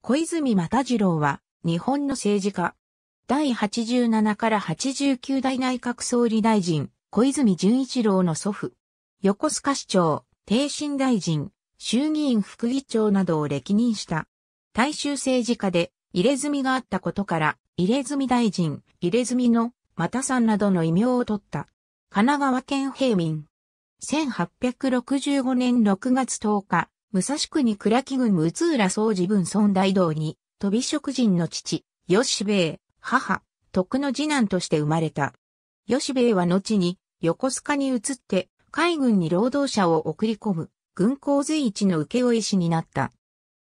小泉又次郎は、日本の政治家。第87から89代内閣総理大臣、小泉純一郎の祖父。横須賀市長、定新大臣、衆議院副議長などを歴任した。大衆政治家で、入れ墨があったことから、入れ墨大臣、入れ墨の、又さんなどの異名を取った。神奈川県平民。1865年6月10日、武蔵国倉木郡宇浦総寺分村大道に、飛び職人の父、吉兵衛、母、徳の次男として生まれた。吉兵衛は後に、横須賀に移って、海軍に労働者を送り込む、軍港随一の請負師になった。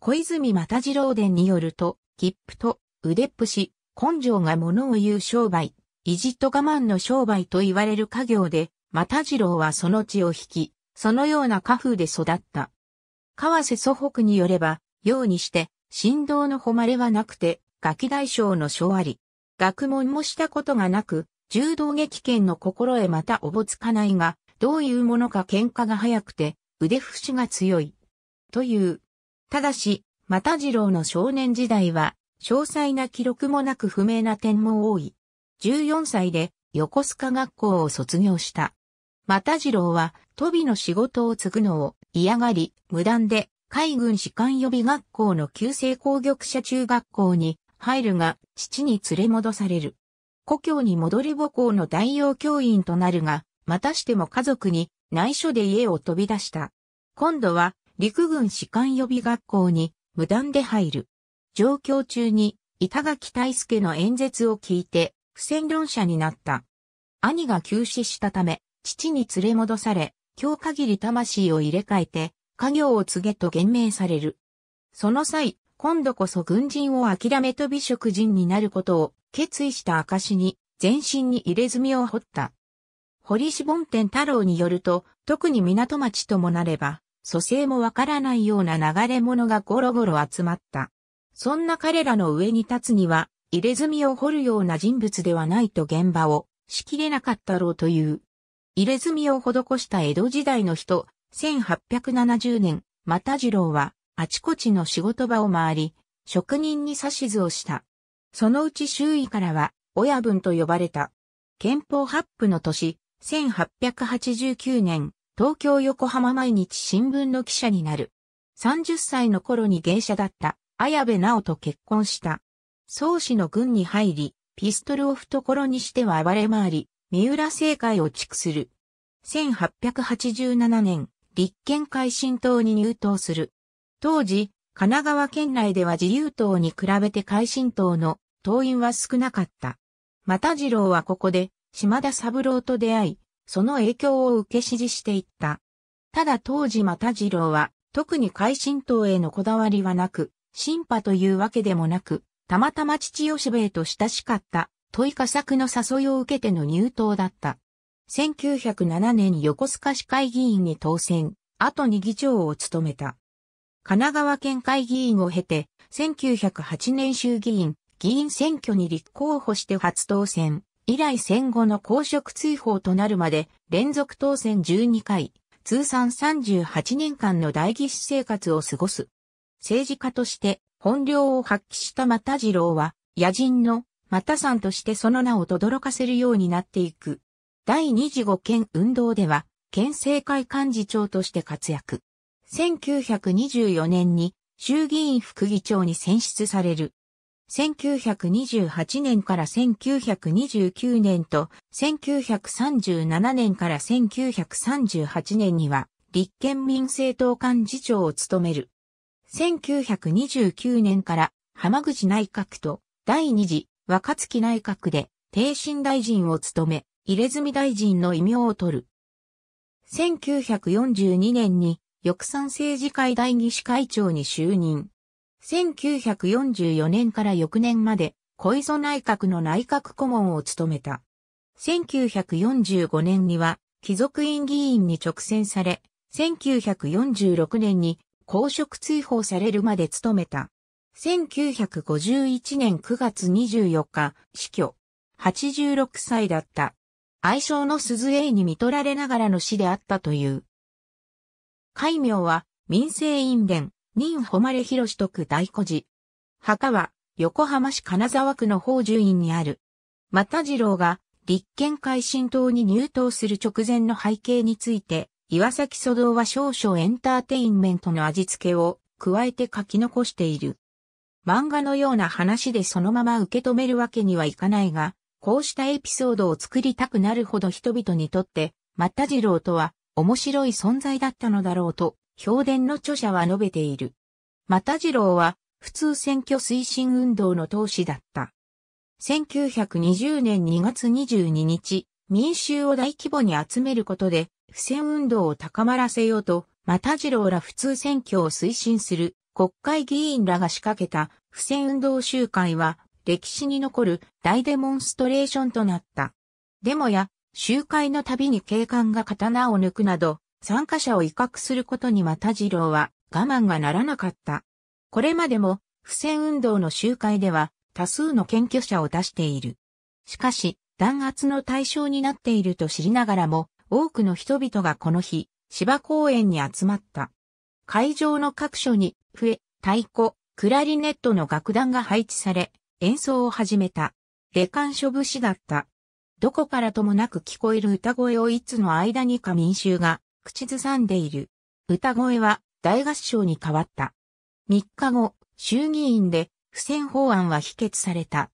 小泉又次郎伝によると、切符と腕っぷし、根性が物を言う商売、意地と我慢の商売と言われる家業で、又次郎はその地を引き、そのような家風で育った。川瀬祖北によれば、ようにして、振動の誉れはなくて、ガキ大将の書あり。学問もしたことがなく、柔道劇圏の心へまたおぼつかないが、どういうものか喧嘩が早くて、腕節が強い。という。ただし、又次郎の少年時代は、詳細な記録もなく不明な点も多い。14歳で横須賀学校を卒業した。又次郎は、飛びの仕事を継ぐのを嫌がり、無断で海軍士官予備学校の旧制攻撃者中学校に入るが、父に連れ戻される。故郷に戻り母校の代用教員となるが、またしても家族に内緒で家を飛び出した。今度は陸軍士官予備学校に無断で入る。状況中に板垣大助の演説を聞いて、不戦論者になった。兄が急死したため、父に連れ戻され、今日限り魂を入れ替えて、家業を告げと言命される。その際、今度こそ軍人を諦めと美食人になることを決意した証に、全身に入れ墨を掘った。堀志梵天太郎によると、特に港町ともなれば、蘇生もわからないような流れ物がゴロゴロ集まった。そんな彼らの上に立つには、入れ墨を掘るような人物ではないと現場を仕切れなかったろうという。入れ墨を施した江戸時代の人、1870年、又次郎は、あちこちの仕事場を回り、職人に指図をした。そのうち周囲からは、親分と呼ばれた。憲法発布の年、1889年、東京横浜毎日新聞の記者になる。30歳の頃に芸者だった綾部直と結婚した。宗氏の軍に入り、ピストルを懐にしては暴れ回り、三浦政界を築する。1887年、立憲改進党に入党する。当時、神奈川県内では自由党に比べて改進党の党員は少なかった。また次郎はここで、島田三郎と出会い、その影響を受け支持していった。ただ当時又次郎は、特に改進党へのこだわりはなく、新派というわけでもなく、たまたま父吉兵衛と親しかった問い加策の誘いを受けての入党だった。1907年横須賀市会議員に当選、後に議長を務めた。神奈川県会議員を経て、1908年衆議院、議員選挙に立候補して初当選。以来戦後の公職追放となるまで連続当選12回、通算38年間の大議士生活を過ごす。政治家として本領を発揮した又次郎は、野人のまたさんとしてその名を轟かせるようになっていく。第二次五県運動では、県政会幹事長として活躍。1924年に衆議院副議長に選出される。1928年から1929年と1937年から1938年には立憲民政党幹事長を務める。1929年から浜口内閣と第二次若月内閣で、定身大臣を務め、入れ墨大臣の異名を取る。1942年に、翼賛政治会代議士会長に就任。1944年から翌年まで、小磯内閣の内閣顧問を務めた。1945年には、貴族院議員に直選され、1946年に公職追放されるまで務めた。1951年9月24日、死去。86歳だった。愛称の鈴英に見とられながらの死であったという。戒名は、民生院連、任誉広し徳大古寺。墓は、横浜市金沢区の宝珠院にある。また次郎が、立憲改進党に入党する直前の背景について、岩崎祖道は少々エンターテインメントの味付けを加えて書き残している。漫画のような話でそのまま受け止めるわけにはいかないが、こうしたエピソードを作りたくなるほど人々にとって、マッタジローとは面白い存在だったのだろうと、評伝の著者は述べている。マタジローは、普通選挙推進運動の投資だった。1920年2月22日、民衆を大規模に集めることで、不戦運動を高まらせようと、マタジローら普通選挙を推進する国会議員らが仕掛けた不戦運動集会は歴史に残る大デモンストレーションとなった。デモや集会のたびに警官が刀を抜くなど参加者を威嚇することにた次郎は我慢がならなかった。これまでも不戦運動の集会では多数の検挙者を出している。しかし弾圧の対象になっていると知りながらも多くの人々がこの日芝公園に集まった。会場の各所に笛、太鼓、クラリネットの楽団が配置され、演奏を始めた。レカン書士だった。どこからともなく聞こえる歌声をいつの間にか民衆が口ずさんでいる。歌声は大合唱に変わった。3日後、衆議院で不戦法案は否決された。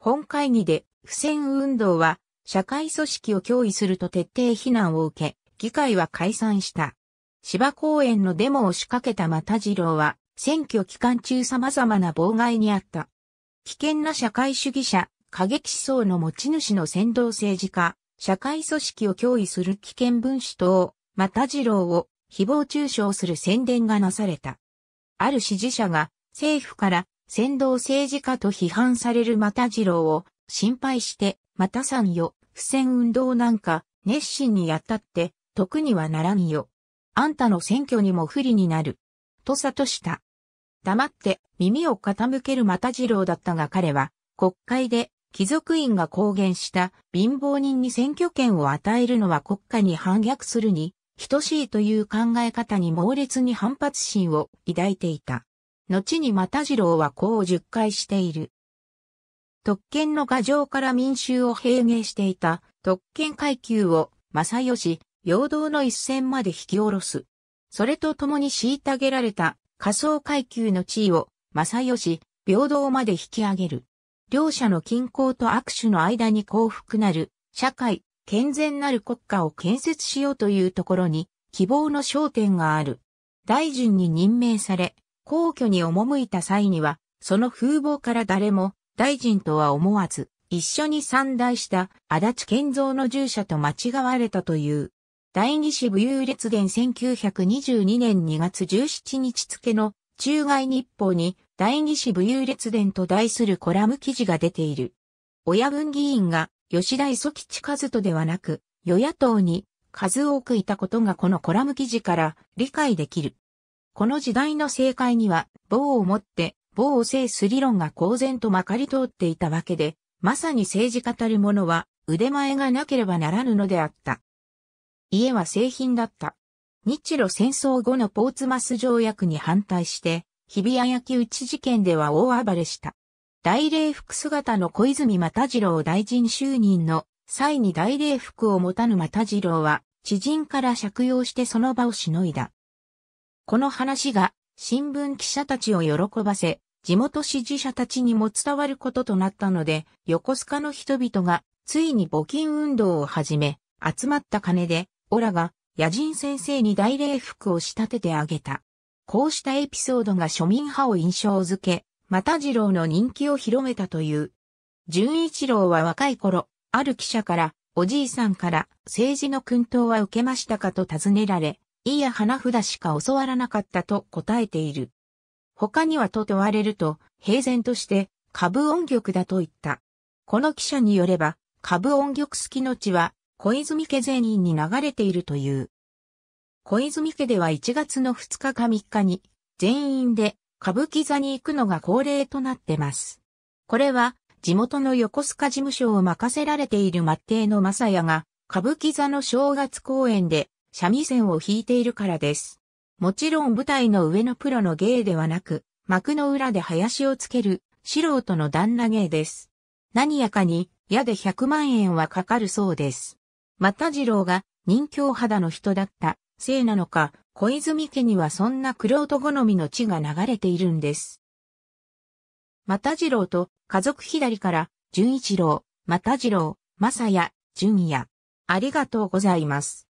本会議で不戦運動は社会組織を脅威すると徹底非難を受け、議会は解散した。芝公園のデモを仕掛けた又次郎は、選挙期間中様々な妨害にあった。危険な社会主義者、過激思想の持ち主の先導政治家、社会組織を脅威する危険分子等、又次郎を誹謗中傷する宣伝がなされた。ある支持者が政府から先導政治家と批判される又次郎を心配して、またさんよ、不戦運動なんか熱心にやったって、得にはならんよ。あんたの選挙にも不利になる。と悟した。黙って耳を傾ける又次郎だったが彼は、国会で貴族院が公言した貧乏人に選挙権を与えるのは国家に反逆するに、等しいという考え方に猛烈に反発心を抱いていた。後に又次郎はこう述回している。特権の牙城から民衆を平迎していた特権階級を正義、陽動の一線まで引き下ろす。それと共に虐げられた仮想階級の地位を正義、平等まで引き上げる。両者の均衡と握手の間に幸福なる社会、健全なる国家を建設しようというところに希望の焦点がある。大臣に任命され、皇居に赴いた際には、その風貌から誰も大臣とは思わず、一緒に参大した足立健造の従者と間違われたという。第二子武勇列伝1922年2月17日付の中外日報に第二子武勇列伝と題するコラム記事が出ている。親分議員が吉田磯吉和人ではなく、与野党に数多くいたことがこのコラム記事から理解できる。この時代の政界には棒をもって棒を制す理論が公然とまかり通っていたわけで、まさに政治家たる者は腕前がなければならぬのであった。家は製品だった。日露戦争後のポーツマス条約に反対して、日比谷焼き打ち事件では大暴れした。大礼服姿の小泉又次郎大臣就任の際に大礼服を持たぬ又次郎は、知人から借用してその場をしのいだ。この話が、新聞記者たちを喜ばせ、地元支持者たちにも伝わることとなったので、横須賀の人々が、ついに募金運動を始め、集まった金で、オラが野人先生に大礼服を仕立ててあげた。こうしたエピソードが庶民派を印象づけ、又次郎の人気を広めたという。純一郎は若い頃、ある記者から、おじいさんから政治の薫陶は受けましたかと尋ねられ、いや花札しか教わらなかったと答えている。他にはと問われると、平然として株音曲だと言った。この記者によれば、株音曲好きの地は小泉家全員に流れているという。小泉家では1月の2日か3日に全員で歌舞伎座に行くのが恒例となってます。これは地元の横須賀事務所を任せられている末帝の正也が歌舞伎座の正月公演で三味線を弾いているからです。もちろん舞台の上のプロの芸ではなく、幕の裏で林をつける素人の旦那芸です。何やかに矢で100万円はかかるそうです。又次郎が人形肌の人だったせいなのか、小泉家にはそんな黒人好みの血が流れているんです。又次郎と家族左から純一郎、又次郎、正也、純也。ありがとうございます。